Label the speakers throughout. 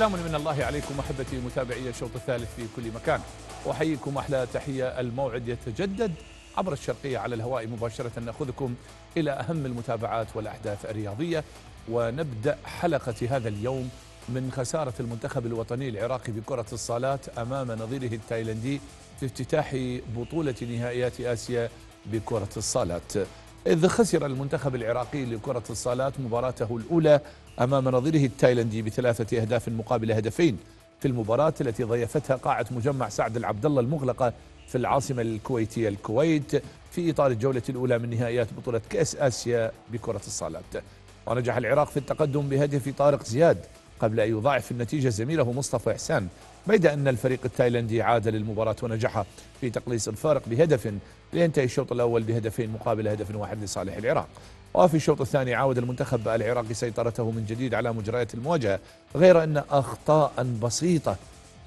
Speaker 1: سلام من الله عليكم أحبتي متابعي الشوط الثالث في كل مكان أحييكم أحلى تحية الموعد يتجدد عبر الشرقية على الهواء مباشرة نأخذكم إلى أهم المتابعات والأحداث الرياضية ونبدأ حلقة هذا اليوم من خسارة المنتخب الوطني العراقي بكرة الصالات أمام نظيره التايلندي في افتتاح بطولة نهائيات آسيا بكرة الصالات إذ خسر المنتخب العراقي لكرة الصالات مباراته الأولى أمام نظيره التايلندي بثلاثة أهداف مقابل هدفين في المباراة التي ضيفتها قاعة مجمع سعد العبد الله المغلقة في العاصمة الكويتية الكويت في إطار الجولة الأولى من نهائيات بطولة كأس آسيا بكرة الصالات ونجح العراق في التقدم بهدف طارق زياد قبل أن يضاعف النتيجة زميله مصطفى إحسان بيد أن الفريق التايلندي عاد للمباراة ونجح في تقليص الفارق بهدف لينتهي الشوط الأول بهدفين مقابل هدف واحد لصالح العراق وفي الشوط الثاني عاود المنتخب العراقي سيطرته من جديد على مجريات المواجهة غير أن أخطاء بسيطة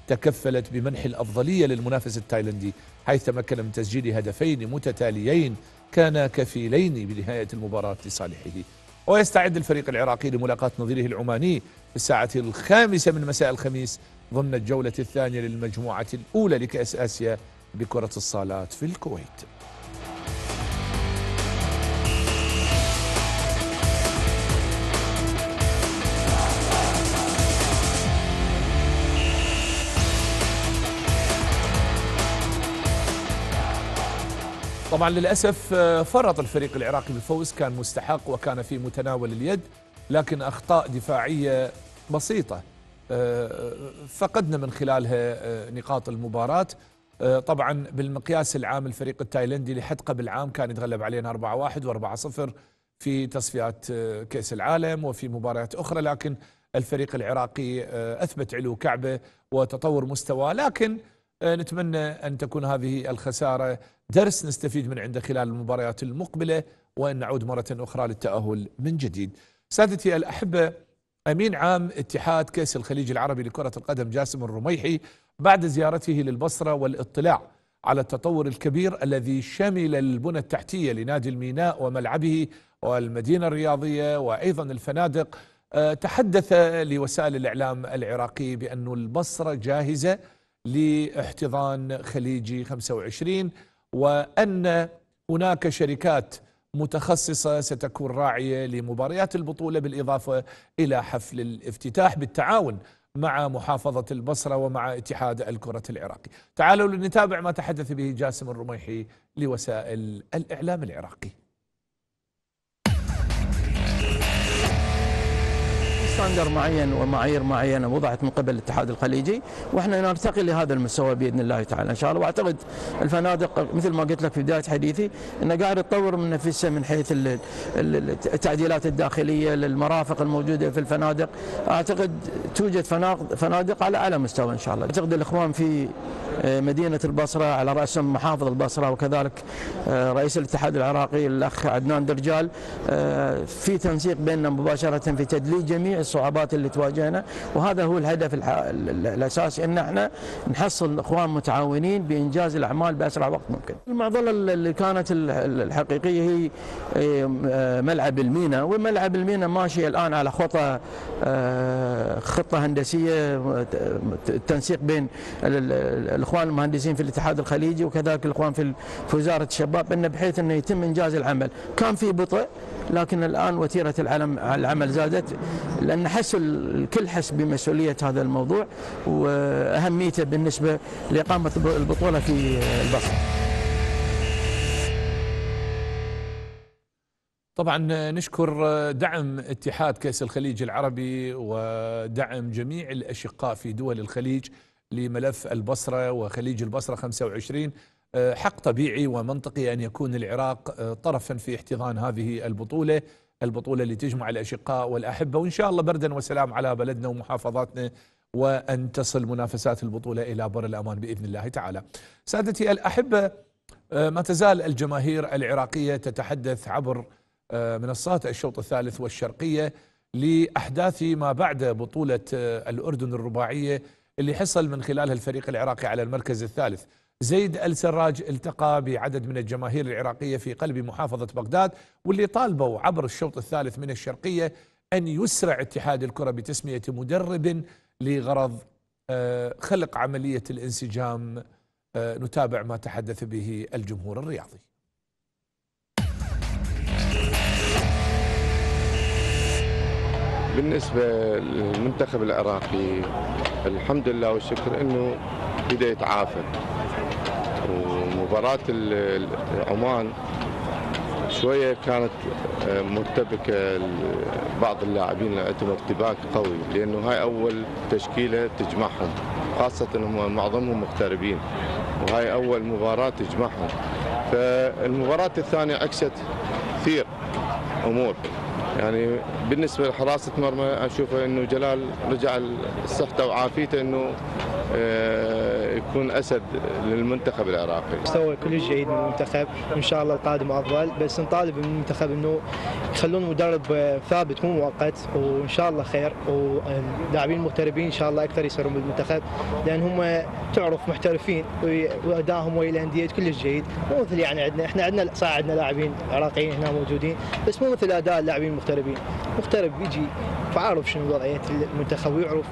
Speaker 1: تكفلت بمنح الأفضلية للمنافس التايلندي حيث تمكن من تسجيل هدفين متتاليين كانا كفيلين بنهاية المباراة لصالحه ويستعد الفريق العراقي لملاقاة نظيره العماني في الساعة الخامسة من مساء الخميس ضمن الجولة الثانية للمجموعة الأولى لكأس آسيا بكرة الصالات في الكويت طبعا للأسف آه، فرط الفريق العراقي بالفوز كان مستحق وكان في متناول اليد لكن أخطاء دفاعية بسيطة آه، فقدنا من خلالها آه، نقاط المباراة طبعا بالمقياس العام الفريق التايلندي لحد قبل عام كان يتغلب علينا 4-1 و4-0 في تصفيات كأس العالم وفي مباريات أخرى لكن الفريق العراقي أثبت علو كعبه وتطور مستواه لكن آه، نتمنى أن تكون هذه الخسارة درس نستفيد من عنده خلال المباريات المقبلة وأن نعود مرة أخرى للتأهل من جديد سادتي الأحبة أمين عام اتحاد كأس الخليج العربي لكرة القدم جاسم الرميحي بعد زيارته للبصرة والاطلاع على التطور الكبير الذي شمل البنى التحتية لنادي الميناء وملعبه والمدينة الرياضية وأيضا الفنادق آه، تحدث لوسائل الإعلام العراقي بأن البصرة جاهزة لاحتضان خليجي 25 وأن هناك شركات متخصصة ستكون راعية لمباريات البطولة بالإضافة إلى حفل الافتتاح بالتعاون مع محافظة البصرة ومع اتحاد الكرة العراقي تعالوا لنتابع ما تحدث به جاسم الرميحي لوسائل الإعلام العراقي ستاندر
Speaker 2: معين ومعايير معينه وضعت من قبل الاتحاد الخليجي واحنا نرتقي لهذا المستوى باذن الله تعالى ان شاء الله واعتقد الفنادق مثل ما قلت لك في بدايه حديثي انها قاعده تطور من نفسها من حيث التعديلات الداخليه للمرافق الموجوده في الفنادق اعتقد توجد فنادق على اعلى مستوى ان شاء الله اعتقد الاخوان في آه، مدينه البصره على راسهم محافظ البصره وكذلك آه، رئيس الاتحاد العراقي الاخ عدنان درجال آه، في تنسيق بيننا مباشره في تدليل جميع الصعوبات اللي تواجهنا وهذا هو الهدف الاساسي ان احنا نحصل اخوان متعاونين بانجاز الاعمال باسرع وقت ممكن. المعضله اللي كانت الحقيقيه هي آه، ملعب المينا وملعب المينا ماشي الان على خطه آه، خطه هندسيه التنسيق بين الاخوان المهندسين في الاتحاد الخليجي وكذلك الاخوان في وزاره الشباب انه بحيث انه يتم انجاز العمل، كان في بطء لكن الان وتيره العمل زادت لأن حس الكل حس بمسؤولية هذا الموضوع وأهميته بالنسبة لإقامة البطولة في
Speaker 1: البصره طبعا نشكر دعم اتحاد كاس الخليج العربي ودعم جميع الاشقاء في دول الخليج لملف البصره وخليج البصره 25 حق طبيعي ومنطقي ان يكون العراق طرفا في احتضان هذه البطوله البطولة اللي تجمع الأشقاء والأحبة وإن شاء الله بردا وسلام على بلدنا ومحافظاتنا وأن تصل منافسات البطولة إلى بر الأمان بإذن الله تعالى سادتي الأحبة آه، ما تزال الجماهير العراقية تتحدث عبر آه، منصات الشوط الثالث والشرقية لأحداث ما بعد بطولة آه، الأردن الرباعية اللي حصل من خلالها الفريق العراقي على المركز الثالث زيد السراج التقى بعدد من الجماهير العراقية في قلب محافظة بغداد واللي طالبوا عبر الشوط الثالث من الشرقية أن يسرع اتحاد الكرة بتسمية مدرب لغرض آه، خلق عملية الانسجام آه، نتابع ما تحدث به الجمهور الرياضي
Speaker 3: بالنسبة للمنتخب العراقي الحمد لله والشكر انه بدا يتعافى مباراة عمان شوية كانت آه، مرتبكة بعض اللاعبين عندهم ارتباك قوي لأنه هاي أول تشكيلة تجمعهم خاصة هم معظمهم مغتربين وهاي أول مباراة تجمعهم فالمباراة الثانية عكست كثير أمور يعني بالنسبة لحراسة مرمى أشوف أنه جلال رجع صحته وعافيته أنه آه، يكون اسد للمنتخب العراقي.
Speaker 4: مستوى كلش جيد من المنتخب وان شاء الله القادم افضل بس نطالب من المنتخب انه يخلون مدرب ثابت مو مؤقت وان شاء الله خير واللاعبين المغتربين ان شاء الله اكثر يصيرون بالمنتخب لان هم تعرف محترفين وادائهم ويا الانديه كلش جيد مو مثل يعني عندنا احنا عندنا صح عندنا لاعبين عراقيين هنا موجودين بس مو مثل اداء اللاعبين المغتربين مغترب يجي فعارف شنو وضعيه المنتخب ويعرف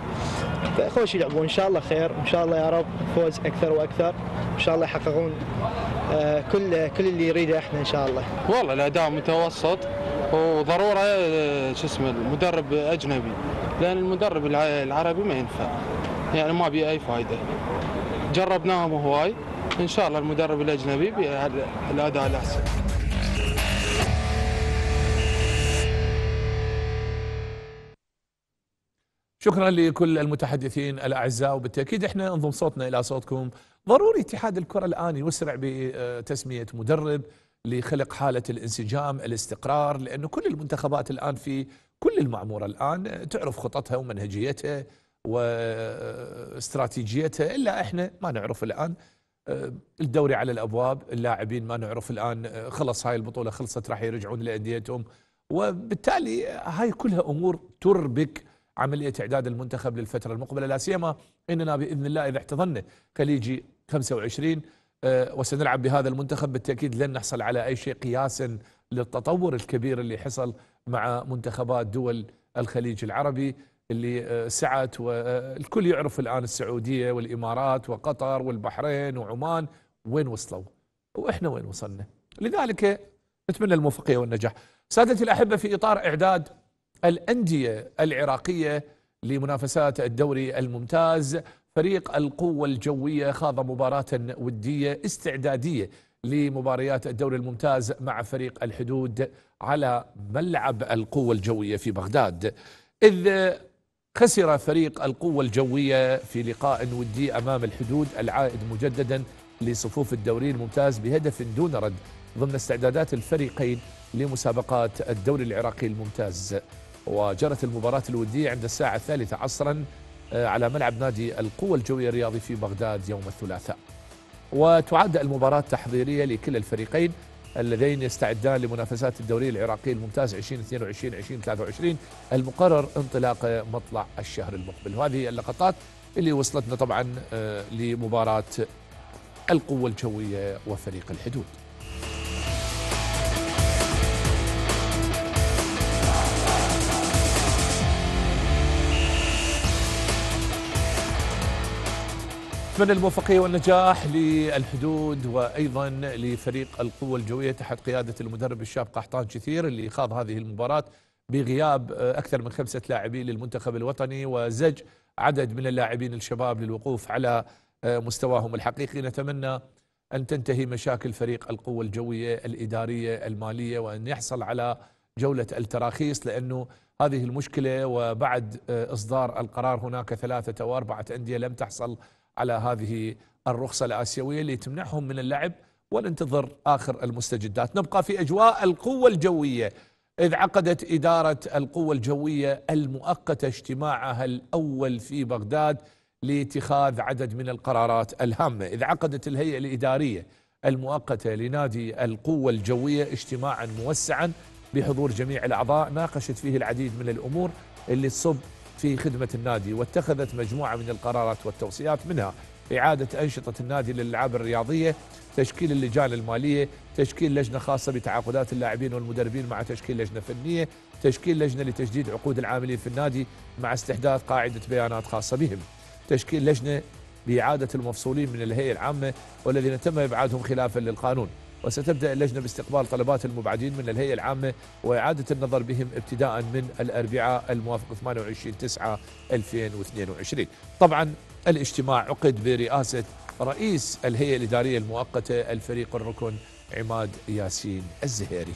Speaker 4: فخوش يلعبون ان شاء الله خير وان شاء الله يا رب فوز اكثر واكثر ان شاء الله يحققون آه، كل كل اللي يريده احنا ان شاء الله
Speaker 3: والله الاداء متوسط وضروره آه، شو اسمه المدرب اجنبي لان المدرب العربي ما ينفع يعني ما بيه اي فائده جربناهم هواي ان شاء الله المدرب الاجنبي الاداء الاحسن
Speaker 1: شكرا لكل المتحدثين الاعزاء وبالتاكيد احنا نضم صوتنا الى صوتكم ضروري اتحاد الكره الان يسرع بتسميه مدرب لخلق حاله الانسجام الاستقرار لانه كل المنتخبات الان في كل المعموره الان تعرف خططها ومنهجيتها واستراتيجيتها الا احنا ما نعرف الان الدوري على الابواب اللاعبين ما نعرف الان خلص هاي البطوله خلصت راح يرجعون لانديتهم وبالتالي هاي كلها امور تربك عمليه اعداد المنتخب للفتره المقبله لا سيما اننا باذن الله اذا احتضنا خليجي 25 وسنلعب بهذا المنتخب بالتاكيد لن نحصل على اي شيء قياسا للتطور الكبير اللي حصل مع منتخبات دول الخليج العربي اللي آه، سعت والكل آه، يعرف الان السعوديه والامارات وقطر والبحرين وعمان وين وصلوا واحنا وين وصلنا لذلك نتمنى الموفقيه والنجاح سادتي الاحبه في اطار اعداد الأندية العراقية لمنافسات الدوري الممتاز فريق القوة الجوية خاض مباراة ودية استعدادية لمباريات الدوري الممتاز مع فريق الحدود على ملعب القوة الجوية في بغداد إذ خسر فريق القوة الجوية في لقاء ودي أمام الحدود العائد مجددا لصفوف الدوري الممتاز بهدف دون رد ضمن استعدادات الفريقين لمسابقات الدوري العراقي الممتاز وجرت المباراة الودية عند الساعة الثالثة عصرا آه، على ملعب نادي القوة الجوية الرياضي في بغداد يوم الثلاثاء وتعد المباراة تحضيرية لكل الفريقين اللذين يستعدان لمنافسات الدوري العراقي الممتاز 2022 2023 المقرر انطلاق مطلع الشهر المقبل وهذه اللقطات اللي وصلتنا طبعا آه، لمباراة القوة الجوية وفريق الحدود أتمنى الموفقية والنجاح للحدود وأيضا لفريق القوة الجوية تحت قيادة المدرب الشاب قحطان كثير اللي خاض هذه المباراة بغياب أكثر من خمسة لاعبين للمنتخب الوطني وزج عدد من اللاعبين الشباب للوقوف على مستواهم الحقيقي نتمنى أن تنتهي مشاكل فريق القوة الجوية الإدارية المالية وأن يحصل على جولة التراخيص لأنه هذه المشكلة وبعد إصدار القرار هناك ثلاثة أو أربعة أندية لم تحصل على هذه الرخصة الآسيوية اللي تمنعهم من اللعب وننتظر آخر المستجدات نبقى في أجواء القوة الجوية إذ عقدت إدارة القوة الجوية المؤقتة اجتماعها الأول في بغداد لاتخاذ عدد من القرارات الهامة إذ عقدت الهيئة الإدارية المؤقتة لنادي القوة الجوية اجتماعا موسعا بحضور جميع الأعضاء ناقشت فيه العديد من الأمور اللي تصب في خدمة النادي واتخذت مجموعة من القرارات والتوصيات منها إعادة أنشطة النادي للألعاب الرياضية تشكيل اللجان المالية تشكيل لجنة خاصة بتعاقدات اللاعبين والمدربين مع تشكيل لجنة فنية تشكيل لجنة لتجديد عقود العاملين في النادي مع استحداث قاعدة بيانات خاصة بهم تشكيل لجنة لإعادة المفصولين من الهيئة العامة والذين تم إبعادهم خلافا للقانون وستبدأ اللجنة باستقبال طلبات المبعدين من الهيئة العامة وإعادة النظر بهم ابتداء من الأربعاء الموافق 28 9 2022 طبعا الاجتماع عقد برئاسة رئيس الهيئة الإدارية المؤقتة الفريق الركن عماد ياسين الزهيري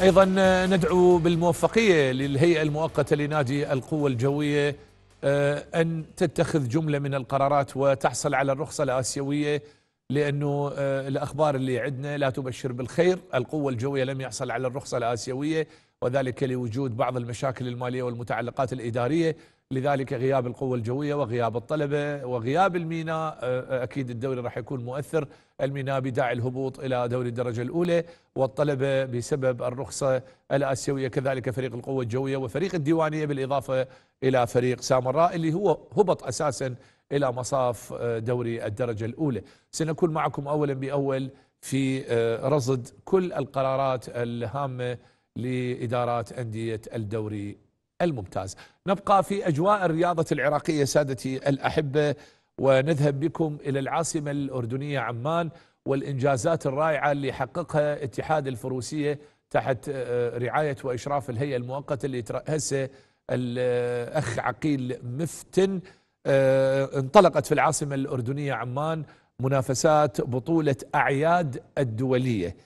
Speaker 1: ايضا آه، ندعو بالموفقيه للهيئه المؤقته لنادي القوه الجويه آه، ان تتخذ جمله من القرارات وتحصل على الرخصه الاسيويه لانه آه، الاخبار اللي عندنا لا تبشر بالخير، القوه الجويه لم يحصل على الرخصه الاسيويه وذلك لوجود بعض المشاكل المالية والمتعلقات الإدارية لذلك غياب القوة الجوية وغياب الطلبة وغياب الميناء آه، آه، أكيد الدوري راح يكون مؤثر الميناء بداعي الهبوط إلى دوري الدرجة الأولى والطلبة بسبب الرخصة الآسيوية كذلك فريق القوة الجوية وفريق الديوانية بالإضافة إلى فريق سامراء اللي هو هبط أساسا إلى مصاف آه، دوري الدرجة الأولى سنكون معكم أولا بأول في رصد كل القرارات الهامة لإدارات أندية الدوري الممتاز نبقى في أجواء الرياضة العراقية سادتي الأحبة ونذهب بكم إلى العاصمة الأردنية عمان والإنجازات الرائعة اللي حققها اتحاد الفروسية تحت آه، رعاية وإشراف الهيئة المؤقتة اللي تراسه الأخ عقيل مفتن آه، انطلقت في العاصمة الأردنية عمان منافسات بطولة أعياد الدولية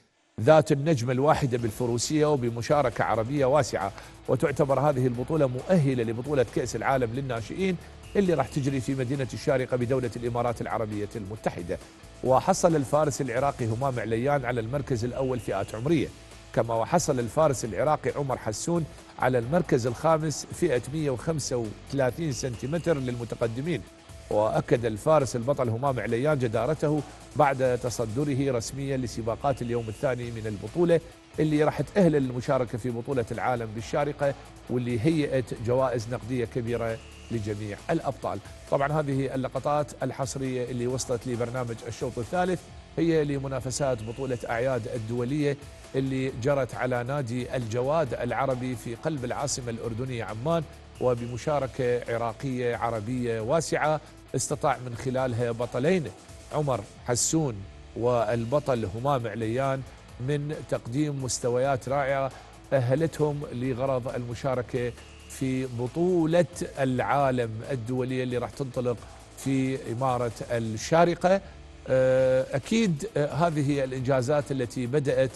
Speaker 1: ذات النجمة الواحدة بالفروسية وبمشاركة عربية واسعة وتعتبر هذه البطولة مؤهلة لبطولة كأس العالم للناشئين اللي راح تجري في مدينة الشارقة بدولة الإمارات العربية المتحدة وحصل الفارس العراقي همام عليان على المركز الأول فئات عمرية كما وحصل الفارس العراقي عمر حسون على المركز الخامس فئة 135 سنتيمتر للمتقدمين وأكد الفارس البطل همام عليان جدارته بعد تصدره رسميا لسباقات اليوم الثاني من البطولة اللي راح تأهل للمشاركة في بطولة العالم بالشارقة واللي هيئت جوائز نقدية كبيرة لجميع الأبطال طبعا هذه اللقطات الحصرية اللي وصلت لبرنامج الشوط الثالث هي لمنافسات بطولة أعياد الدولية اللي جرت على نادي الجواد العربي في قلب العاصمة الأردنية عمان وبمشاركة عراقية عربية واسعة استطاع من خلالها بطلين عمر حسون والبطل همام عليان من تقديم مستويات رائعة أهلتهم لغرض المشاركة في بطولة العالم الدولية اللي راح تنطلق في إمارة الشارقة آه، أكيد آه، هذه هي الإنجازات التي بدأت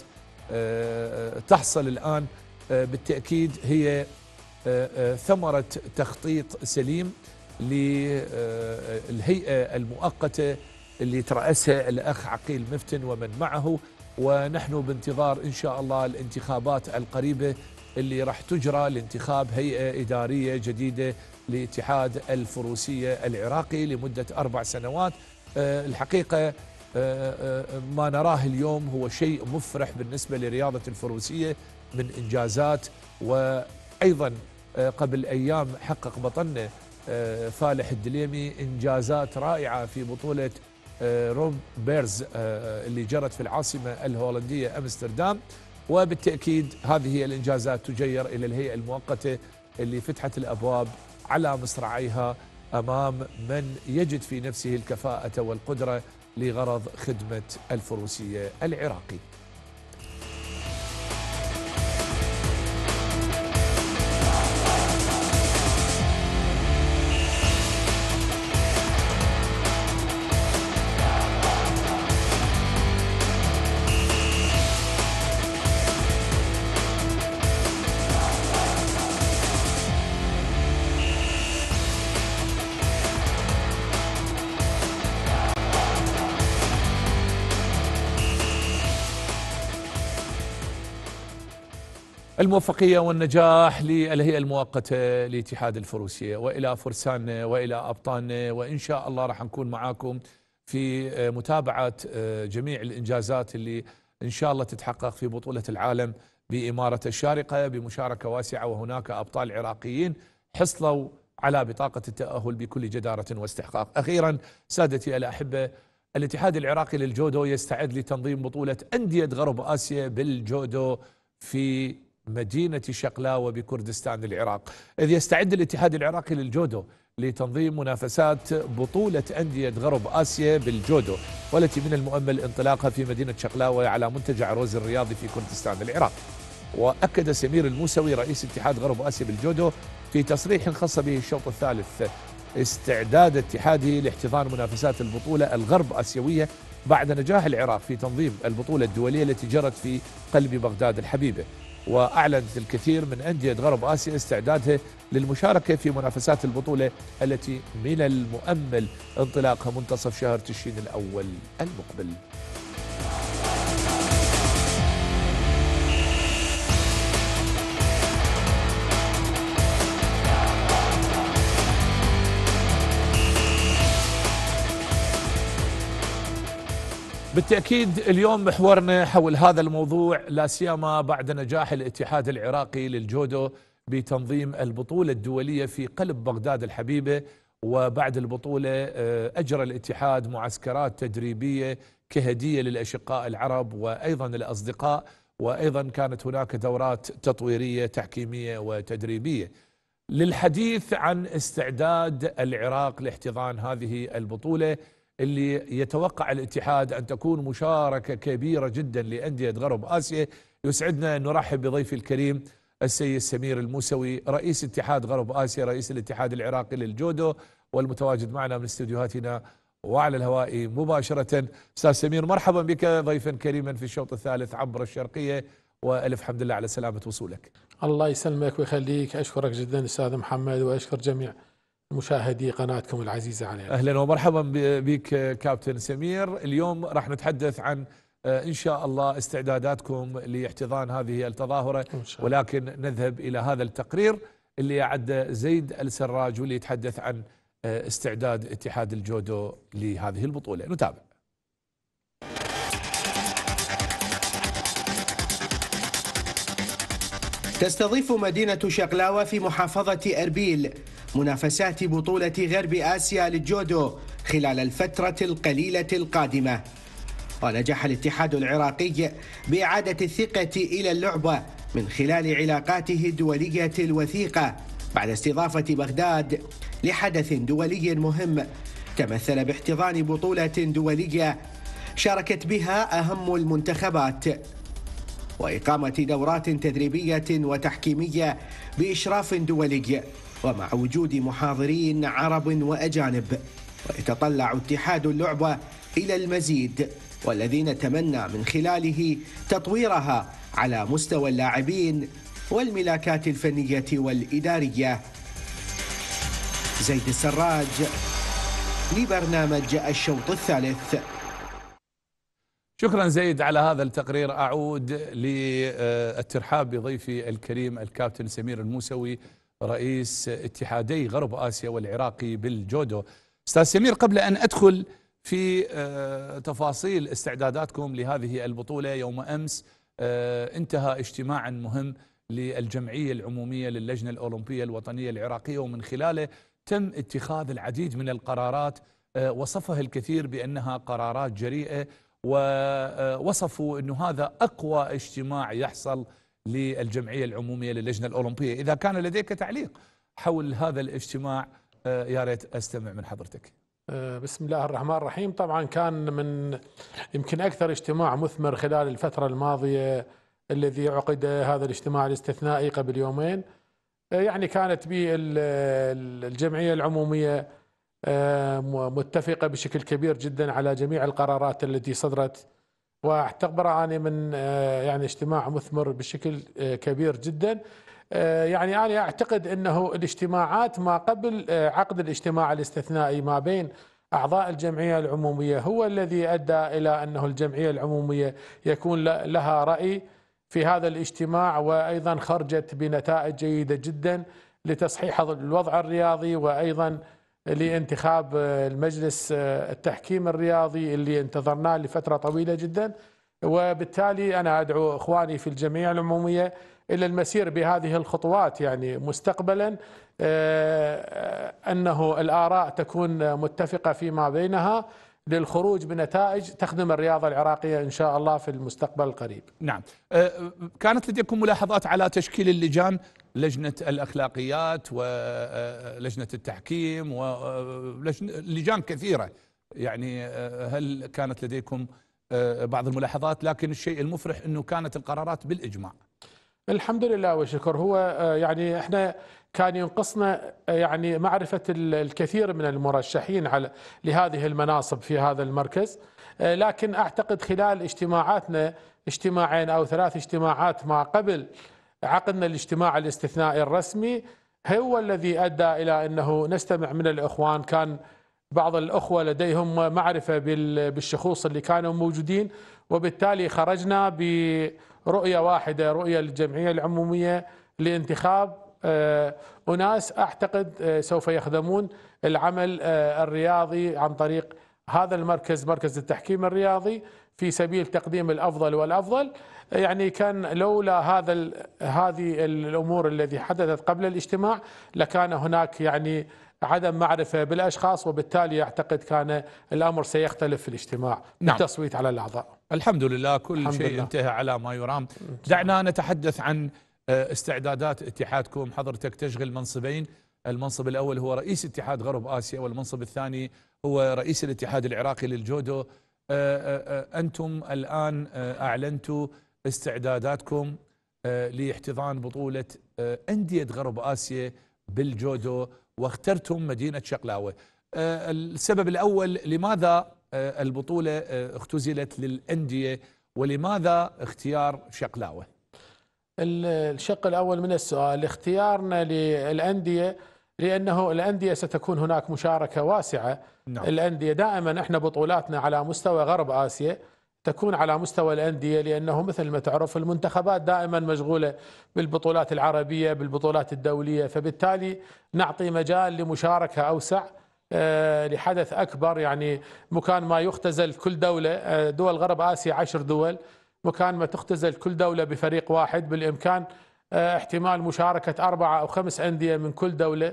Speaker 1: آه، تحصل الآن بالتأكيد هي ثمرة تخطيط سليم للهيئة المؤقتة اللي ترأسها الأخ عقيل مفتن ومن معه ونحن بانتظار إن شاء الله الانتخابات القريبة اللي راح تجرى لانتخاب هيئة إدارية جديدة لاتحاد الفروسية العراقي لمدة أربع سنوات آه، الحقيقة آه، آه، ما نراه اليوم هو شيء مفرح بالنسبة لرياضة الفروسية من إنجازات وأيضا قبل أيام حقق بطنه فالح آه، الدليمي إنجازات رائعة في بطولة آه، روم بيرز آه، اللي جرت في العاصمة الهولندية أمستردام وبالتأكيد هذه هي الإنجازات تجير إلى الهيئة المؤقتة اللي فتحت الأبواب على مصراعيها أمام من يجد في نفسه الكفاءة والقدرة لغرض خدمة الفروسية العراقي الموفقية والنجاح للهيئة المؤقتة لاتحاد الفروسية وإلى فرساننا وإلى أبطالنا وإن شاء الله راح نكون معاكم في متابعة آه، جميع الإنجازات اللي إن شاء الله تتحقق في بطولة العالم بإمارة الشارقة بمشاركة واسعة وهناك أبطال عراقيين حصلوا على بطاقة التأهل بكل جدارة واستحقاق أخيرا سادتي الأحبة الاتحاد العراقي للجودو يستعد لتنظيم بطولة أندية غرب آسيا بالجودو في مدينة شقلاوة بكردستان العراق إذ يستعد الاتحاد العراقي للجودو لتنظيم منافسات بطولة أندية غرب آسيا بالجودو والتي من المؤمل انطلاقها في مدينة شقلاوة على منتجع روز الرياضي في كردستان العراق وأكد سمير الموسوي رئيس اتحاد غرب آسيا بالجودو في تصريح خاص به الشوط الثالث استعداد اتحاده لاحتضان منافسات البطولة الغرب آسيوية بعد نجاح العراق في تنظيم البطولة الدولية التي جرت في قلب بغداد الحبيبة وأعلنت الكثير من أندية غرب آسيا استعدادها للمشاركة في منافسات البطولة التي من المؤمل انطلاقها منتصف شهر تشرين الأول المقبل بالتاكيد اليوم محورنا حول هذا الموضوع لا سيما بعد نجاح الاتحاد العراقي للجودو بتنظيم البطوله الدوليه في قلب بغداد الحبيبه وبعد البطوله آه، اجرى الاتحاد معسكرات تدريبيه كهديه للاشقاء العرب وايضا الاصدقاء وايضا كانت هناك دورات تطويريه تحكيميه وتدريبيه. للحديث عن استعداد العراق لاحتضان هذه البطوله اللي يتوقع الاتحاد أن تكون مشاركة كبيرة جدا لأندية غرب آسيا يسعدنا أن نرحب بضيفي الكريم السيد سمير الموسوي رئيس اتحاد غرب آسيا رئيس الاتحاد العراقي للجودو والمتواجد معنا من استديوهاتنا وعلى الهواء مباشرة أستاذ سمير مرحبا بك ضيفا كريما في الشوط الثالث عبر الشرقية والف حمد لله على سلامه وصولك.
Speaker 3: الله يسلمك ويخليك اشكرك جدا استاذ محمد واشكر جميع مشاهدي قناتكم العزيزة علينا
Speaker 1: أهلا ومرحبا بك كابتن سمير اليوم راح نتحدث عن آه، إن شاء الله استعداداتكم لاحتضان هذه التظاهرة ولكن نذهب إلى هذا التقرير اللي أعد زيد السراج واللي يتحدث عن آه، استعداد اتحاد الجودو لهذه البطولة نتابع
Speaker 4: تستضيف مدينة شقلاوة في محافظة أربيل منافسات بطولة غرب آسيا للجودو خلال الفترة القليلة القادمة ونجح الاتحاد العراقي بإعادة الثقة إلى اللعبة من خلال علاقاته الدولية الوثيقة بعد استضافة بغداد لحدث دولي مهم تمثل باحتضان بطولة دولية شاركت بها أهم المنتخبات وإقامة دورات تدريبية وتحكيمية بإشراف دولي ومع وجود محاضرين عرب وأجانب ويتطلع اتحاد اللعبة إلى المزيد والذي نتمنى من خلاله تطويرها على مستوى اللاعبين والملاكات الفنية والإدارية زيد السراج لبرنامج الشوط الثالث
Speaker 1: شكرا زيد على هذا التقرير أعود للترحاب بضيفي الكريم الكابتن سمير الموسوي رئيس اتحادي غرب آسيا والعراقي بالجودو أستاذ سمير قبل أن أدخل في آه، تفاصيل استعداداتكم لهذه البطولة يوم أمس آه، انتهى اجتماعا مهم للجمعية العمومية للجنة الأولمبية الوطنية العراقية ومن خلاله تم اتخاذ العديد من القرارات آه، وصفها الكثير بأنها قرارات جريئة ووصفوا أنه هذا أقوى اجتماع يحصل للجمعية العمومية للجنة الأولمبية إذا كان لديك تعليق حول هذا الاجتماع آه، يا ريت أستمع من حضرتك
Speaker 3: آه، بسم الله الرحمن الرحيم طبعا كان من يمكن أكثر اجتماع مثمر خلال الفترة الماضية الذي عقد هذا الاجتماع الاستثنائي قبل يومين آه، يعني كانت به الجمعية العمومية متفقة بشكل كبير جدا على جميع القرارات التي صدرت واعتبر اني من آه، يعني اجتماع مثمر بشكل آه، كبير جدا آه، يعني أنا أعتقد أنه الاجتماعات ما قبل عقد الاجتماع الاستثنائي ما بين أعضاء الجمعية العمومية هو الذي أدى إلى أنه الجمعية العمومية يكون لها رأي في هذا الاجتماع وأيضا خرجت بنتائج جيدة جدا لتصحيح الوضع الرياضي وأيضا لانتخاب آه، المجلس آه، التحكيم الرياضي اللي انتظرناه لفترة طويلة جدا وبالتالي أنا أدعو إخواني في الجميع العمومية إلى المسير بهذه الخطوات يعني مستقبلا آه، أنه الآراء تكون متفقة فيما بينها للخروج بنتائج تخدم الرياضة العراقية إن شاء الله في المستقبل القريب نعم
Speaker 1: أه، كانت لديكم ملاحظات على تشكيل اللجان لجنة الأخلاقيات ولجنة أه، التحكيم ولجان أه، كثيرة يعني هل كانت لديكم بعض الملاحظات لكن الشيء المفرح أنه كانت
Speaker 3: القرارات بالإجماع الحمد لله والشكر هو يعني احنا كان ينقصنا آه، يعني معرفة الكثير من المرشحين على لهذه المناصب في هذا المركز آه، لكن أعتقد خلال اجتماعاتنا اجتماعين أو ثلاث اجتماعات ما قبل عقدنا الاجتماع الاستثنائي الرسمي هو الذي أدى إلى أنه نستمع من الإخوان كان بعض الأخوة لديهم معرفة بالشخوص اللي كانوا موجودين وبالتالي خرجنا برؤية واحدة رؤية للجمعية العمومية لانتخاب آه، أناس أعتقد آه، سوف يخدمون العمل آه، الرياضي عن طريق هذا المركز مركز التحكيم الرياضي في سبيل تقديم الافضل والافضل يعني كان لولا هذا هذه الامور التي حدثت قبل الاجتماع لكان هناك يعني عدم معرفه بالاشخاص وبالتالي اعتقد كان الامر سيختلف في الاجتماع نعم. بالتصويت على الاعضاء
Speaker 1: الحمد لله كل الحمد شيء لله. انتهى على ما يرام دعنا نتحدث عن آه، استعدادات اتحادكم حضرتك تشغل منصبين المنصب الأول هو رئيس اتحاد غرب آسيا والمنصب الثاني هو رئيس الاتحاد العراقي للجودو آه، آه، أنتم الآن أعلنتوا استعداداتكم لاحتضان بطولة أندية غرب آسيا بالجودو واخترتم مدينة شقلاوة السبب الأول لماذا البطولة اختزلت للأندية ولماذا اختيار
Speaker 3: شقلاوة الشق الأول من السؤال اختيارنا للأندية لأنه الأندية ستكون هناك مشاركة واسعة نعم. الأندية دائما احنا بطولاتنا على مستوى غرب آسيا تكون على مستوى الأندية لأنه مثل ما تعرف المنتخبات دائما مشغولة بالبطولات العربية بالبطولات الدولية فبالتالي نعطي مجال لمشاركة أوسع آه، لحدث أكبر يعني مكان ما يختزل كل دولة آه، دول غرب آسيا عشر دول مكان ما تختزل كل دولة بفريق واحد بالإمكان آه، احتمال مشاركة أربعة أو خمس أندية من كل دولة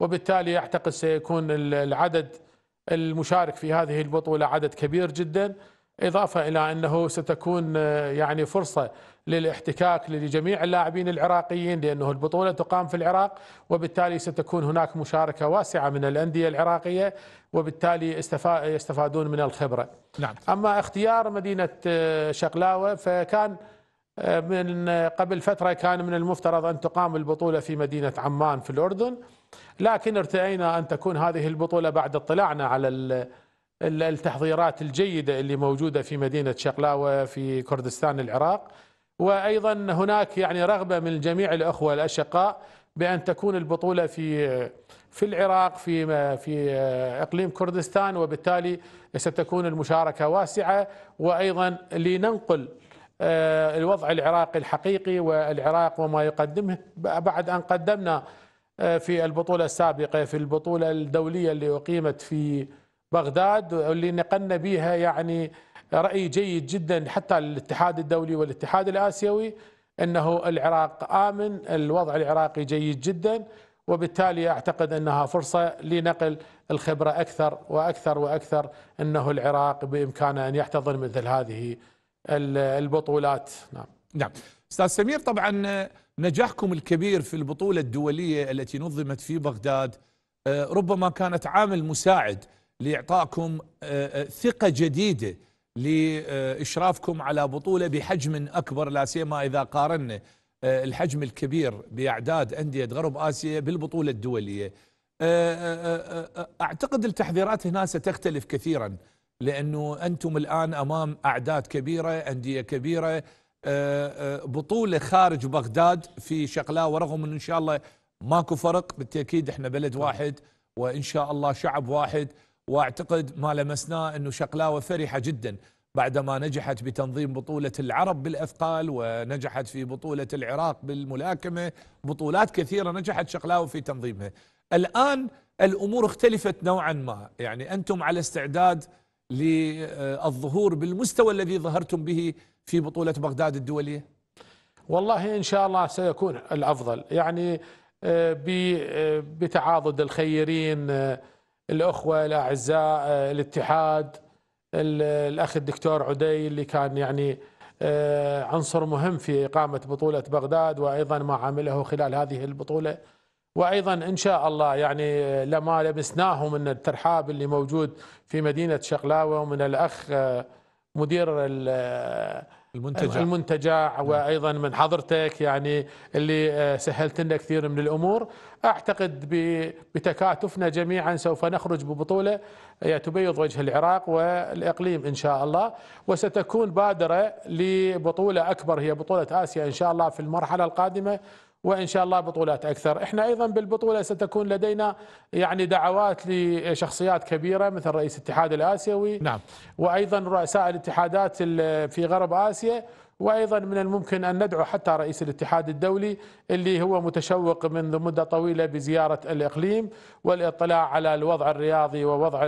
Speaker 3: وبالتالي أعتقد سيكون العدد المشارك في هذه البطولة عدد كبير جدا إضافة إلى أنه ستكون آه، يعني فرصة للاحتكاك لجميع اللاعبين العراقيين لأنه البطولة تقام في العراق وبالتالي ستكون هناك مشاركة واسعة من الأندية العراقية وبالتالي يستفادون من الخبرة نعم. أما اختيار مدينة آه، شقلاوة فكان آه، من قبل فترة كان من المفترض أن تقام البطولة في مدينة عمان في الأردن لكن ارتئينا أن تكون هذه البطولة بعد اطلاعنا على التحضيرات الجيدة اللي موجودة في مدينة شقلاوة في كردستان العراق وأيضا هناك يعني رغبة من جميع الأخوة الأشقاء بأن تكون البطولة في في العراق في في آه، إقليم كردستان وبالتالي ستكون المشاركة واسعة وأيضا لننقل آه، الوضع العراقي الحقيقي والعراق وما يقدمه بعد أن قدمنا آه، في البطولة السابقة في البطولة الدولية اللي أقيمت في بغداد واللي نقلنا بها يعني رأي جيد جدا حتى الاتحاد الدولي والاتحاد الآسيوي أنه العراق آمن الوضع العراقي جيد جدا وبالتالي أعتقد أنها فرصة لنقل الخبرة أكثر وأكثر وأكثر أنه العراق بإمكانه أن يحتضن مثل هذه البطولات نعم
Speaker 1: نعم استاذ سمير طبعا نجاحكم الكبير في البطوله الدوليه التي نظمت في بغداد آه، ربما كانت عامل مساعد لاعطائكم آه، آه، ثقه جديده لاشرافكم على بطوله بحجم اكبر لا سيما اذا قارنا آه، الحجم الكبير باعداد انديه غرب اسيا بالبطوله الدوليه. اعتقد التحذيرات هنا ستختلف كثيرا لانه انتم الان امام اعداد كبيره، انديه كبيره، بطوله خارج بغداد في شقلاوه ورغم انه ان شاء الله ماكو فرق بالتاكيد احنا بلد واحد وان شاء الله شعب واحد واعتقد ما لمسناه انه شقلاوه فرحه جدا بعدما نجحت بتنظيم بطولة العرب بالأثقال ونجحت في بطولة العراق بالملاكمة بطولات كثيرة نجحت شقلاوة في تنظيمها الآن الأمور اختلفت نوعا ما يعني أنتم على استعداد للظهور بالمستوى الذي ظهرتم به في بطولة بغداد الدولية
Speaker 3: والله إن شاء الله سيكون الأفضل يعني آه، آه، بتعاضد الخيرين آه، الاخوه الاعزاء آه، الاتحاد الاخ الدكتور عدي اللي كان يعني آه، عنصر مهم في اقامه بطوله بغداد وايضا ما عمله خلال هذه البطوله وايضا ان شاء الله يعني آه، لما لمسناه من الترحاب اللي موجود في مدينه شقلاوه ومن الاخ مدير المنتجع المنتجع نعم. وايضا من حضرتك يعني اللي آه، سهلت لنا كثير من الامور اعتقد بتكاتفنا جميعا سوف نخرج ببطوله تبيض وجه العراق والاقليم ان شاء الله وستكون بادره لبطوله اكبر هي بطوله اسيا ان شاء الله في المرحله القادمه وان شاء الله بطولات اكثر، احنا ايضا بالبطوله ستكون لدينا يعني دعوات لشخصيات كبيره مثل رئيس الاتحاد الاسيوي نعم وايضا رؤساء الاتحادات في غرب اسيا وايضا من الممكن ان ندعو حتى رئيس الاتحاد الدولي اللي هو متشوق منذ مده طويله بزياره الاقليم والاطلاع على الوضع الرياضي ووضع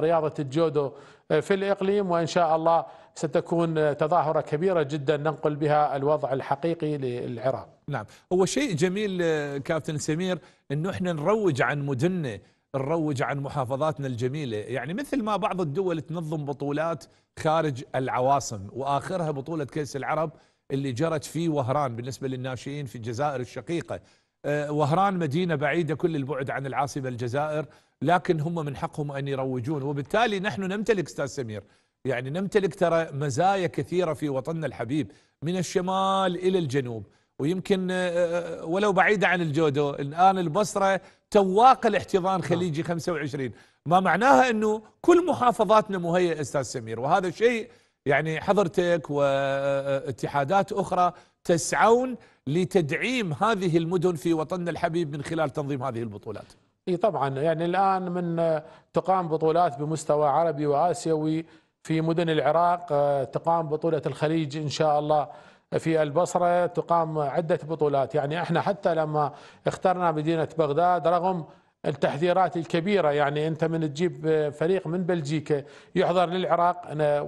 Speaker 3: رياضه الجودو في الاقليم وان شاء الله ستكون تظاهره كبيره جدا ننقل بها الوضع الحقيقي للعراق
Speaker 1: نعم هو شيء جميل آه، كابتن سمير انه احنا نروج عن مدننا نروج عن محافظاتنا الجميله يعني مثل ما بعض الدول تنظم بطولات خارج العواصم واخرها بطوله كاس العرب اللي جرت في وهران بالنسبه للناشئين في الجزائر الشقيقه آه، وهران مدينه بعيده كل البعد عن العاصمه الجزائر لكن هم من حقهم ان يروجون وبالتالي نحن نمتلك استاذ سمير يعني نمتلك ترى مزايا كثيره في وطننا الحبيب من الشمال الى الجنوب ويمكن آه، آه، ولو بعيدة عن الجودو الآن البصرة تواق الاحتضان خليجي 25 نعم. ما معناها أنه كل محافظاتنا مهيئة أستاذ سمير وهذا شيء يعني حضرتك واتحادات أخرى تسعون لتدعيم هذه المدن في وطننا الحبيب من خلال تنظيم هذه البطولات
Speaker 3: اي طبعا يعني الان من تقام بطولات بمستوى عربي واسيوي في مدن العراق آه، تقام بطوله الخليج ان شاء الله في البصرة تقام عدة بطولات يعني احنا حتى لما اخترنا مدينة بغداد رغم التحذيرات الكبيرة يعني أنت من تجيب فريق من بلجيكا يحضر للعراق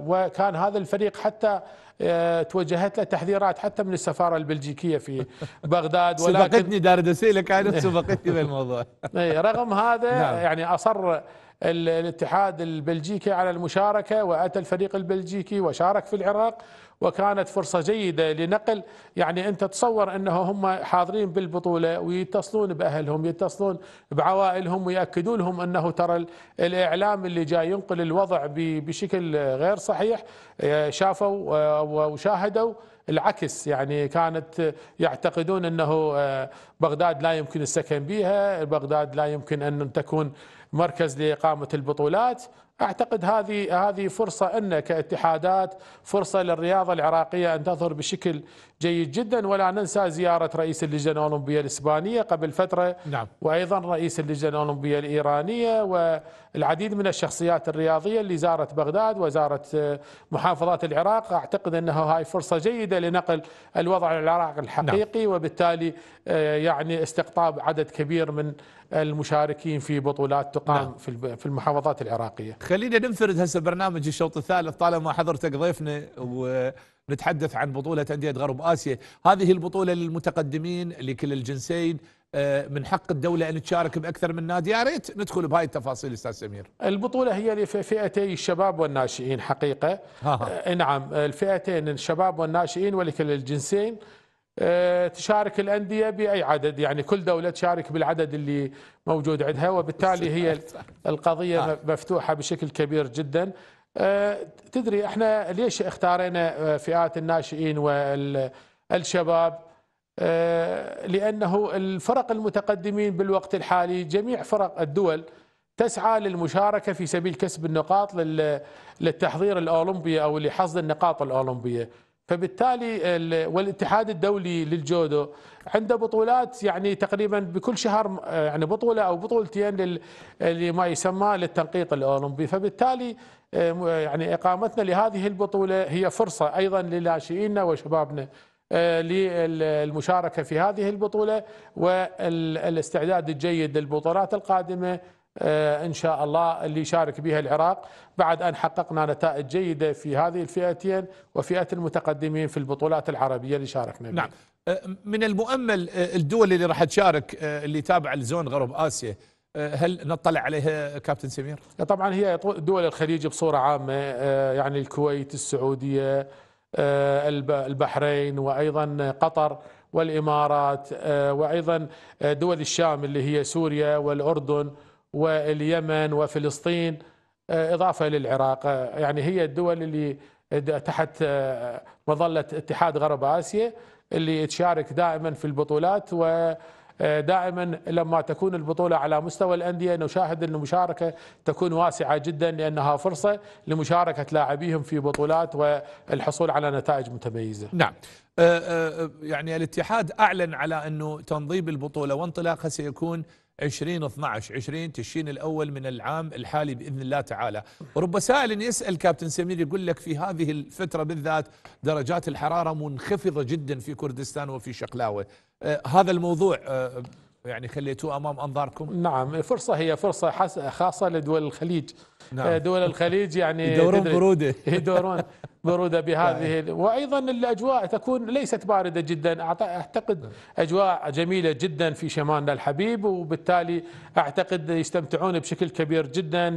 Speaker 3: وكان هذا الفريق حتى آه، توجهت له تحذيرات حتى من السفارة البلجيكية في بغداد ولكن سبقتني دار أسئلك أنا سبقتني بالموضوع إيه، رغم هذا نعم. يعني أصر الاتحاد البلجيكي على المشاركة وأتى الفريق البلجيكي وشارك في العراق وكانت فرصة جيدة لنقل يعني أنت تصور أنه هم حاضرين بالبطولة ويتصلون بأهلهم يتصلون بعوائلهم ويأكدون لهم أنه ترى الإعلام اللي جاي ينقل الوضع بشكل غير صحيح آه، شافوا آه، وشاهدوا العكس يعني كانت يعتقدون انه آه، بغداد لا يمكن السكن بها، بغداد لا يمكن ان تكون مركز لاقامه البطولات، اعتقد هذه هذه فرصه ان كاتحادات فرصه للرياضه العراقيه ان تظهر بشكل جيد جدا ولا ننسى زياره رئيس اللجنه الاولمبيه الاسبانيه قبل فتره نعم. وايضا رئيس اللجنه الاولمبيه الايرانيه والعديد من الشخصيات الرياضيه اللي زارت بغداد وزارت آه، محافظات العراق اعتقد انها هاي فرصه جيده لنقل الوضع العراقي الحقيقي نعم. وبالتالي آه، يعني استقطاب عدد كبير من المشاركين في بطولات تقام نعم. في المحافظات العراقيه خلينا ننفرد هسه
Speaker 1: برنامج الشوط الثالث طالما حضرتك ضيفنا ونتحدث عن بطولة أندية غرب آسيا هذه البطولة للمتقدمين لكل الجنسين آه، من حق الدولة أن تشارك بأكثر من نادي يا ريت ندخل بهاي التفاصيل أستاذ سمير
Speaker 3: البطولة هي لفئتي الشباب والناشئين حقيقة ها ها. آه، نعم الفئتين الشباب والناشئين ولكل الجنسين آه، تشارك الأندية بأي عدد يعني كل دولة تشارك بالعدد اللي موجود عندها وبالتالي هي القضية آه. مفتوحة بشكل كبير جدا آه، تدري احنا ليش اختارينا فئات الناشئين والشباب لأنه الفرق المتقدمين بالوقت الحالي جميع فرق الدول تسعى للمشاركة في سبيل كسب النقاط للتحضير الأولمبي أو لحصد النقاط الأولمبية فبالتالي والاتحاد الدولي للجودو عنده بطولات يعني تقريبا بكل شهر آه، يعني بطوله او بطولتين لما يسمى للتنقيط الاولمبي فبالتالي آه، آه، يعني اقامتنا لهذه البطوله هي فرصه ايضا لناشئينا وشبابنا للمشاركه في هذه البطوله والاستعداد الجيد للبطولات القادمه آه، ان شاء الله اللي يشارك بها العراق بعد ان حققنا نتائج جيده في هذه الفئتين وفئه المتقدمين في البطولات العربيه اللي شاركنا
Speaker 1: بها. نعم آه، من المؤمل آه، الدول اللي راح تشارك اللي تابعه لزون غرب اسيا هل نطلع عليها كابتن سمير؟
Speaker 3: طبعا هي دول الخليج بصوره عامه يعني الكويت، السعوديه، البحرين وايضا قطر والامارات وايضا دول الشام اللي هي سوريا والاردن واليمن وفلسطين آه، إضافة للعراق آه، يعني هي الدول اللي تحت آه، مظلة اتحاد غرب آسيا اللي تشارك دائما في البطولات ودائما لما تكون البطولة على مستوى الأندية نشاهد أن المشاركة تكون واسعة جدا لأنها فرصة لمشاركة لاعبيهم في بطولات والحصول على نتائج متميزة نعم
Speaker 1: يعني الاتحاد أعلن على أنه تنظيم البطولة وانطلاقها سيكون عشرين 12 عشرين تشرين الاول من العام الحالي باذن الله تعالى رب سائل يسال كابتن سمير يقول لك في هذه الفتره بالذات درجات الحراره منخفضه جدا في كردستان وفي شقلاوه آه هذا الموضوع آه يعني خليتوه امام انظاركم
Speaker 3: نعم الفرصه هي فرصه خاصه لدول الخليج نعم. آه، دول الخليج يعني يدورون بروده يدورون بروده بهذه نعم. وايضا الاجواء تكون ليست بارده جدا اعتقد اجواء جميله جدا في شمالنا الحبيب وبالتالي اعتقد يستمتعون بشكل كبير جدا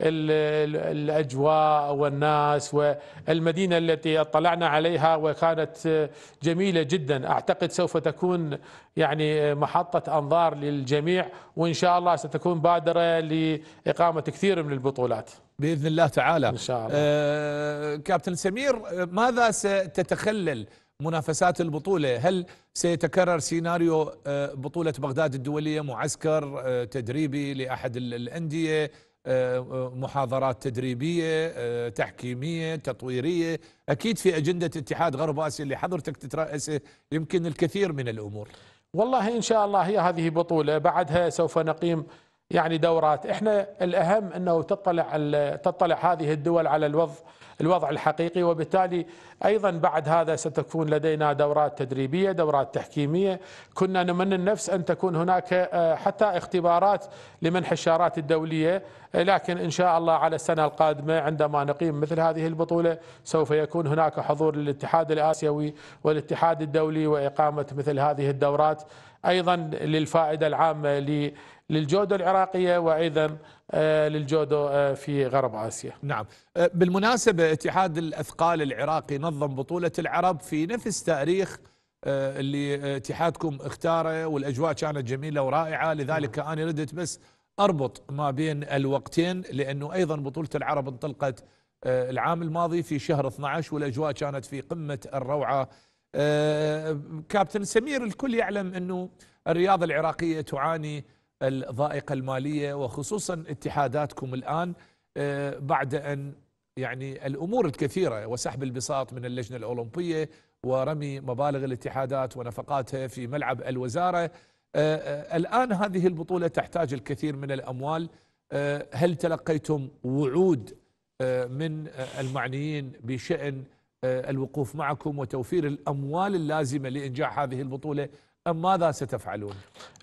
Speaker 3: الأجواء والناس والمدينة التي اطلعنا عليها وكانت جميلة جدا أعتقد سوف تكون يعني محطة أنظار للجميع وإن شاء الله ستكون بادرة لإقامة كثير من البطولات بإذن الله تعالى
Speaker 1: إن شاء الله آه كابتن سمير ماذا ستتخلل منافسات البطولة هل سيتكرر سيناريو آه، بطولة بغداد الدولية معسكر آه، تدريبي لأحد الأندية آه، محاضرات تدريبية آه، تحكيمية تطويرية أكيد في أجندة اتحاد غرب آسيا اللي حضرتك تترأسه يمكن الكثير من الأمور
Speaker 3: والله إن شاء الله هي هذه بطولة بعدها سوف نقيم يعني دورات احنا الأهم أنه تطلع, تطلع هذه الدول على الوضع الوضع الحقيقي وبالتالي أيضا بعد هذا ستكون لدينا دورات تدريبية دورات تحكيمية كنا نمن النفس أن تكون هناك آه، حتى اختبارات لمنح الشارات الدولية لكن إن شاء الله على السنة القادمة عندما نقيم مثل هذه البطولة سوف يكون هناك حضور للاتحاد الآسيوي والاتحاد الدولي وإقامة مثل هذه الدورات أيضا للفائدة العامة للجودو العراقية وأيضا آه، للجودو آه، في غرب آسيا نعم
Speaker 1: آه، بالمناسبة اتحاد الأثقال العراقي نظم بطولة العرب في نفس تاريخ اللي اتحادكم اختاره والأجواء كانت جميلة ورائعة نعم. لذلك أنا ردت بس أربط ما بين الوقتين لأنه أيضا بطولة العرب انطلقت العام الماضي في شهر 12 والأجواء كانت في قمة الروعة آه، كابتن سمير الكل يعلم أنه الرياضة العراقية تعاني الضائقة المالية وخصوصا اتحاداتكم الآن آه، بعد أن يعني الأمور الكثيرة وسحب البساط من اللجنة الأولمبية ورمي مبالغ الاتحادات ونفقاتها في ملعب الوزارة آه، الآن هذه البطولة تحتاج الكثير من الأموال هل تلقيتم وعود من المعنيين بشأن آه، الوقوف معكم وتوفير الأموال اللازمة لإنجاح هذه البطولة أم ماذا ستفعلون؟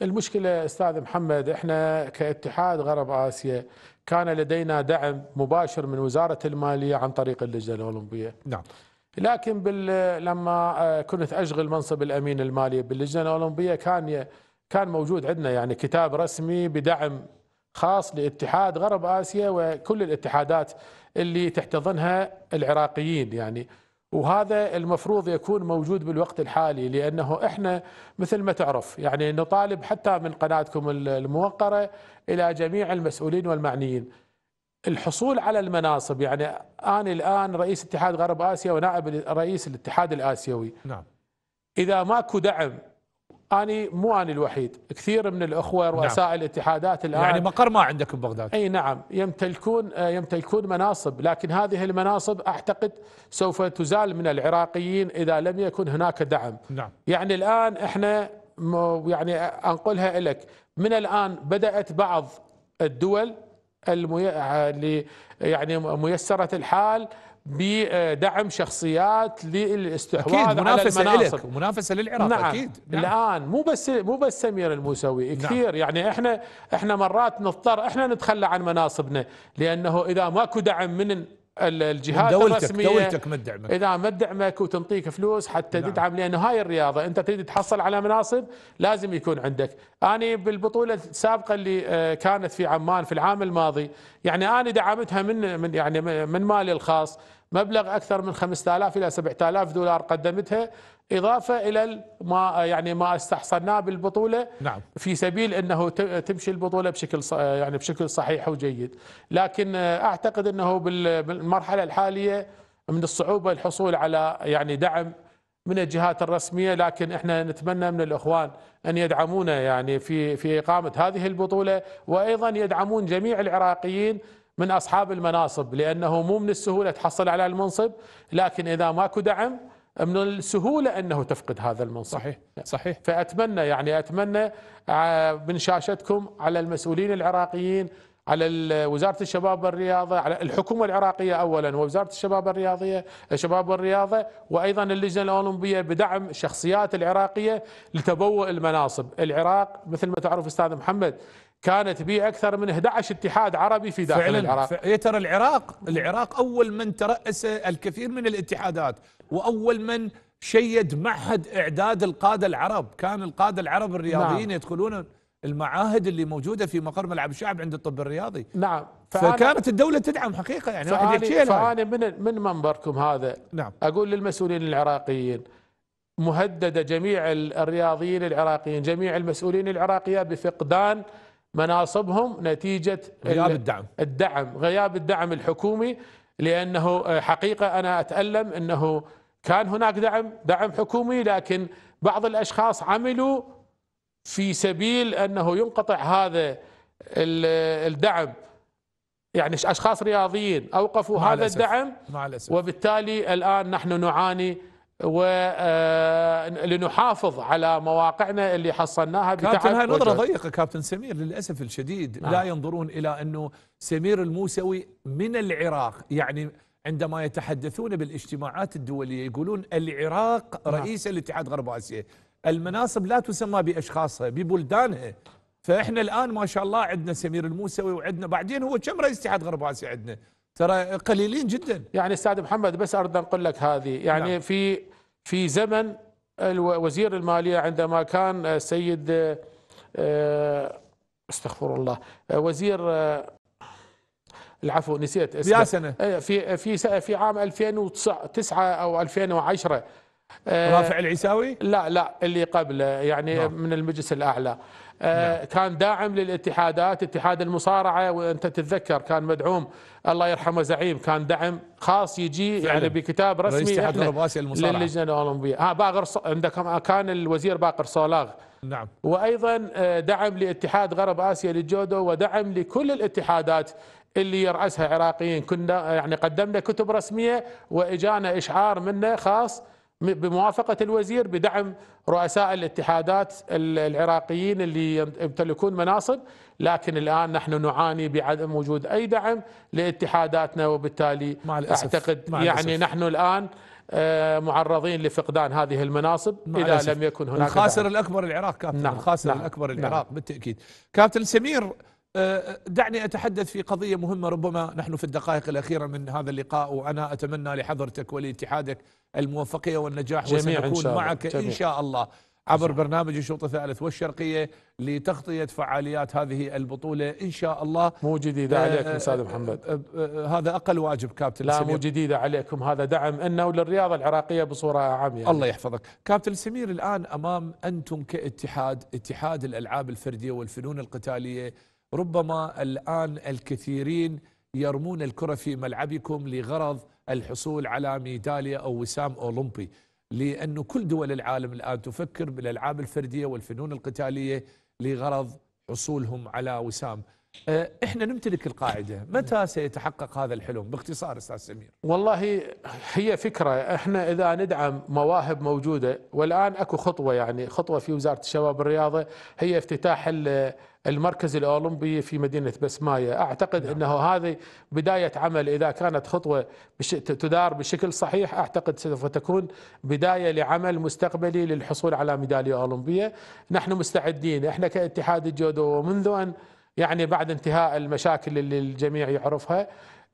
Speaker 3: المشكلة أستاذ محمد إحنا كاتحاد غرب آسيا كان لدينا دعم مباشر من وزارة المالية عن طريق اللجنة الأولمبية نعم لكن بال... لما آه، كنت أشغل منصب الأمين المالي باللجنة الأولمبية كان كان موجود عندنا يعني كتاب رسمي بدعم خاص لاتحاد غرب آسيا وكل الاتحادات اللي تحتضنها العراقيين يعني وهذا المفروض يكون موجود بالوقت الحالي لانه احنا مثل ما تعرف يعني نطالب حتى من قناتكم الموقره الى جميع المسؤولين والمعنيين الحصول على المناصب يعني انا الان رئيس اتحاد غرب اسيا ونائب رئيس الاتحاد الاسيوي نعم اذا ماكو دعم أنا مو أنا الوحيد كثير من الأخوة نعم. رؤساء نعم. الاتحادات الآن يعني مقر ما عندك ببغداد أي نعم يمتلكون آه، يمتلكون مناصب لكن هذه المناصب أعتقد سوف تزال من العراقيين إذا لم يكن هناك دعم نعم. يعني الآن إحنا يعني أنقلها لك من الآن بدأت بعض الدول المي... يعني ميسرة الحال بدعم شخصيات للاستحواذ أكيد منافسة على المناصب إلك منافسة للعراق نعم أكيد نعم الآن مو بس مو بس سمير الموسوي نعم. كثير نعم يعني احنا احنا مرات نضطر احنا نتخلى عن مناصبنا لأنه إذا ماكو دعم من الجهات دولتك الرسميه دولتك ما تدعمك اذا ما تدعمك وتنطيك فلوس حتى نعم. تدعم لان هاي الرياضه انت تريد تحصل على مناصب لازم يكون عندك انا بالبطوله السابقه اللي آه، كانت في عمان في العام الماضي يعني انا دعمتها من من يعني من مالي الخاص مبلغ أكثر من 5000 إلى 7000 دولار قدمتها إضافة إلى ما يعني ما استحصلناه بالبطولة نعم. في سبيل أنه تمشي البطولة بشكل يعني بشكل صحيح وجيد لكن أعتقد أنه بالمرحلة الحالية من الصعوبة الحصول على يعني دعم من الجهات الرسميه لكن احنا نتمنى من الاخوان ان يدعمونا يعني في في اقامه هذه البطوله وايضا يدعمون جميع العراقيين من أصحاب المناصب لأنه مو من السهولة تحصل على المنصب لكن إذا ماكو دعم من السهولة أنه تفقد هذا المنصب صحيح صحيح فأتمنى يعني أتمنى آه، من شاشتكم على المسؤولين العراقيين على وزارة الشباب والرياضة على الحكومة العراقية أولا ووزارة الشباب الرياضية الشباب والرياضة وأيضا اللجنة الأولمبية بدعم الشخصيات العراقية لتبوء المناصب العراق مثل ما تعرف أستاذ محمد كانت به أكثر من 11 اتحاد عربي في داخل فعلا العراق فعلا ترى العراق العراق
Speaker 1: أول من ترأس الكثير من الاتحادات وأول من شيد معهد إعداد القادة العرب كان القادة العرب الرياضيين نعم. يدخلون المعاهد اللي موجوده
Speaker 3: في مقر ملعب
Speaker 1: الشعب عند الطب الرياضي نعم فكانت الدوله تدعم حقيقه يعني واحد فانا
Speaker 3: من من منبركم هذا نعم اقول للمسؤولين العراقيين مهدده جميع الرياضيين العراقيين جميع المسؤولين العراقيه بفقدان مناصبهم نتيجة غياب الدعم الدعم غياب الدعم الحكومي لأنه آه، حقيقة أنا أتألم أنه كان هناك دعم دعم حكومي لكن بعض الأشخاص عملوا في سبيل أنه ينقطع هذا الدعم يعني اشخاص رياضيين اوقفوا هذا الدعم مع الأسف. وبالتالي الان نحن نعاني ولنحافظ آه، على مواقعنا اللي حصلناها كابتن هاي نظرة ضيقة
Speaker 1: كابتن سمير للأسف الشديد نعم. لا ينظرون إلى أنه سمير الموسوي من العراق يعني عندما يتحدثون بالاجتماعات الدولية يقولون العراق نعم. رئيس نعم. الاتحاد غرب آسيا المناصب لا تسمى بأشخاصها ببلدانها فإحنا الآن ما شاء الله عندنا سمير الموسوي وعندنا بعدين هو كم رئيس اتحاد غرب آسيا عندنا ترى قليلين
Speaker 3: جدا يعني استاذ محمد بس اريد ان اقول لك هذه يعني نعم. في في زمن وزير المالية عندما كان السيد آه، استغفر الله آه، وزير آه، العفو نسيت اسمه في في في عام 2009 او 2010 رافع العيساوي؟ لا لا اللي قبله يعني نعم. من المجلس الاعلى آه، نعم. كان داعم للاتحادات اتحاد المصارعة وأنت تتذكر كان مدعوم الله يرحمه زعيم كان دعم خاص يجي يعني فعلا. يعني بكتاب رسمي للجنة الأولمبية ها آه، باقر ص... عندك آه، كان الوزير باقر صولاغ نعم وأيضا دعم لاتحاد غرب آسيا للجودو ودعم لكل الاتحادات اللي يرأسها عراقيين كنا يعني قدمنا كتب رسمية وإجانا إشعار منه خاص بموافقة الوزير بدعم رؤساء الاتحادات العراقيين اللي يمتلكون مناصب لكن الآن نحن نعاني بعدم وجود أي دعم لاتحاداتنا وبالتالي مع الأسف أعتقد مع يعني الأسف نحن الآن آه، معرضين لفقدان هذه المناصب إذا لم يكن هناك الخاسر
Speaker 1: دعم. الأكبر العراق كابتن نعم الخاسر نعم الأكبر العراق نعم بالتأكيد كابتن سمير دعني أتحدث في قضية مهمة ربما نحن في الدقائق الأخيرة من هذا اللقاء وأنا أتمنى لحضرتك ولاتحادك الموفقية والنجاح وسنكون معك جميع. إن شاء الله عبر برنامج الشوط الثالث والشرقية لتغطية فعاليات هذه
Speaker 3: البطولة إن شاء
Speaker 1: الله مو جديدة
Speaker 3: آه، عليكم أستاذ آه، آه، محمد
Speaker 1: هذا أقل واجب كابتن
Speaker 3: لا سمير. مو جديدة عليكم هذا دعم أنه للرياضة العراقية بصورة عامة يعني. الله يحفظك كابتن
Speaker 1: سمير الآن أمام أنتم كاتحاد اتحاد الألعاب الفردية والفنون القتالية ربما الآن الكثيرين يرمون الكرة في ملعبكم لغرض الحصول على ميدالية أو وسام أولمبي لأنه كل دول العالم الآن تفكر بالألعاب الفردية والفنون القتالية لغرض حصولهم على وسام أه، احنا نمتلك القاعده، متى سيتحقق هذا الحلم؟ باختصار استاذ سمير.
Speaker 3: والله هي فكره، احنا اذا ندعم مواهب موجوده والان اكو خطوه يعني خطوه في وزاره الشباب والرياضه هي افتتاح المركز الأولمبي في مدينة بسماية أعتقد نعم. أنه هذه بداية عمل إذا كانت خطوة بش... تدار بشكل صحيح أعتقد سوف تكون بداية لعمل مستقبلي للحصول على ميدالية أولمبية نحن مستعدين إحنا كاتحاد الجودو منذ أن يعني بعد انتهاء المشاكل اللي الجميع يعرفها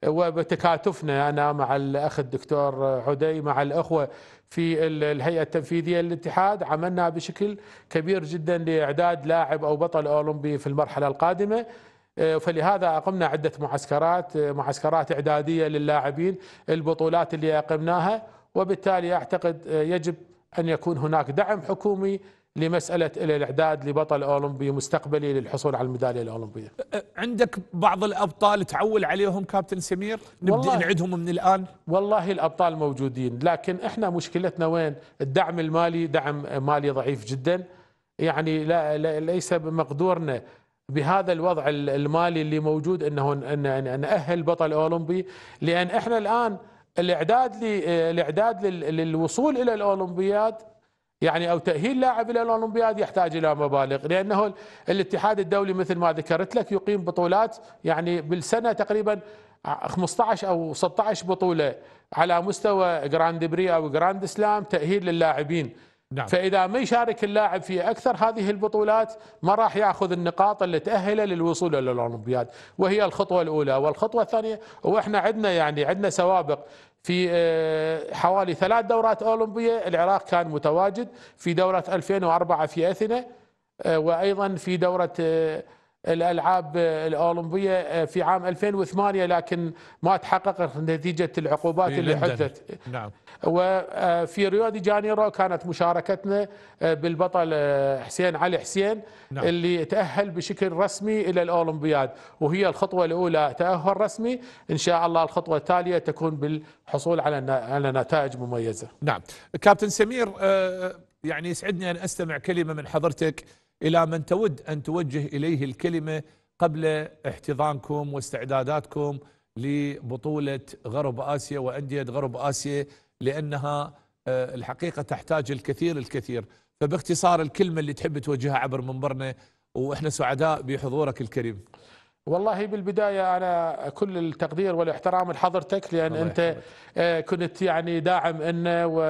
Speaker 3: وبتكاتفنا انا مع الاخ الدكتور عدي مع الاخوه في الهيئه التنفيذيه للاتحاد عملنا بشكل كبير جدا لاعداد لاعب او بطل اولمبي في المرحله القادمه آه، فلهذا اقمنا عده معسكرات آه، معسكرات اعداديه للاعبين البطولات اللي اقمناها وبالتالي اعتقد آه، يجب ان يكون هناك دعم حكومي لمسألة الإعداد لبطل أولمبي مستقبلي للحصول على الميدالية الأولمبية عندك بعض الأبطال تعول عليهم كابتن سمير نبدأ نعدهم من الآن والله الأبطال موجودين لكن إحنا مشكلتنا وين الدعم المالي دعم مالي ضعيف جدا يعني لا, لا ليس بمقدورنا بهذا الوضع المالي اللي موجود انه ان ناهل بطل اولمبي لان احنا الان الاعداد آه، الاعداد للوصول الى الاولمبياد يعني أو تأهيل لاعب إلى الأولمبياد يحتاج إلى مبالغ لأنه الاتحاد الدولي مثل ما ذكرت لك يقيم بطولات يعني بالسنة تقريبا 15 أو 16 بطولة على مستوى جراند بري أو جراند سلام تأهيل للاعبين نعم. فإذا ما يشارك اللاعب في أكثر هذه البطولات ما راح يأخذ النقاط اللي تأهله للوصول إلى الأولمبياد وهي الخطوة الأولى والخطوة الثانية وإحنا عندنا يعني عندنا سوابق في آه، حوالي ثلاث دورات أولمبية العراق كان متواجد في دورة 2004 في أثينا آه، وأيضا في دورة آه، الالعاب آه، الاولمبيه آه، في عام 2008 لكن ما تحققت نتيجه العقوبات اللي حدثت نعم وفي آه، ريو دي جانيرو كانت مشاركتنا بالبطل حسين علي حسين نعم. اللي تاهل بشكل رسمي الى الاولمبياد وهي الخطوه الاولى تاهل رسمي ان شاء الله الخطوه التاليه تكون بالحصول على على نتائج مميزه نعم كابتن سمير
Speaker 1: يعني يسعدني ان استمع كلمه من حضرتك إلى من تود أن توجه إليه الكلمة قبل احتضانكم واستعداداتكم لبطولة غرب آسيا وأندية غرب آسيا لأنها آه، الحقيقة تحتاج الكثير الكثير فباختصار الكلمة اللي تحب توجهها عبر منبرنا وإحنا سعداء بحضورك الكريم
Speaker 3: والله بالبداية أنا كل التقدير والاحترام لحضرتك لأن أنت آه، كنت يعني داعم إنه و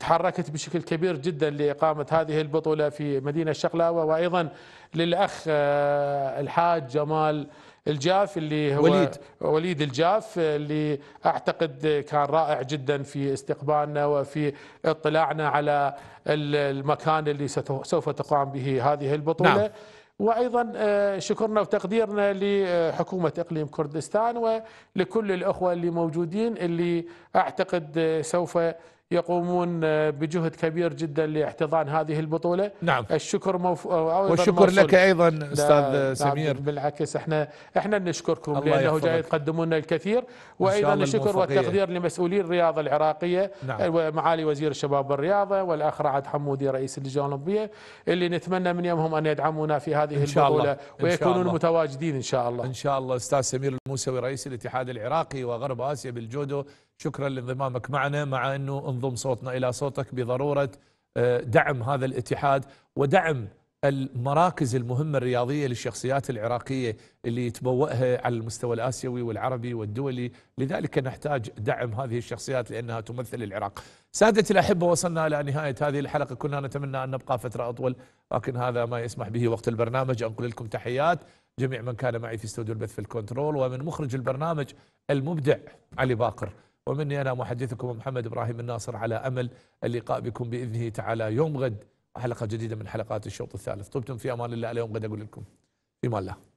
Speaker 3: تحركت بشكل كبير جدا لإقامة هذه البطولة في مدينة الشقلاوة وأيضا للأخ آه، الحاج جمال الجاف اللي هو وليد وليد الجاف اللي اعتقد كان رائع جدا في استقبالنا وفي اطلاعنا على المكان اللي سوف تقام به هذه البطوله نعم. وايضا آه، شكرنا وتقديرنا لحكومه اقليم كردستان ولكل الاخوه اللي موجودين اللي اعتقد آه، سوف يقومون آه، بجهد كبير جدا لاحتضان هذه البطوله نعم الشكر موف... آه، والشكر لك ايضا استاذ سمير بالعكس احنا احنا نشكركم لانه جاي تقدمون الكثير وايضا الشكر والتقدير لمسؤولي الرياضه العراقيه نعم. آه، ومعالي وزير الشباب والرياضه والاخ رعد حمودي رئيس اللجنه الاولمبيه اللي نتمنى من يومهم ان يدعمونا في هذه إن شاء البطوله الله. ويكونون الله. متواجدين ان شاء الله ان شاء الله استاذ سمير الموسوي رئيس الاتحاد العراقي وغرب اسيا
Speaker 1: بالجودو شكرا لانضمامك معنا مع أنه انضم صوتنا إلى صوتك بضرورة آه، دعم هذا الاتحاد ودعم المراكز المهمة الرياضية للشخصيات العراقية اللي يتبوأها على المستوى الآسيوي والعربي والدولي لذلك نحتاج دعم هذه الشخصيات لأنها تمثل العراق سادتي الأحبة وصلنا إلى نهاية هذه الحلقة كنا نتمنى أن نبقى فترة أطول لكن هذا ما يسمح به وقت البرنامج أنقل لكم تحيات جميع من كان معي في استوديو البث في الكنترول ومن مخرج البرنامج المبدع علي باقر ومني أنا محدثكم محمد إبراهيم الناصر على أمل اللقاء بكم بإذنه تعالى يوم غد حلقة جديدة من حلقات الشوط الثالث طبتم في أمان الله اليوم غد أقول لكم في أمان الله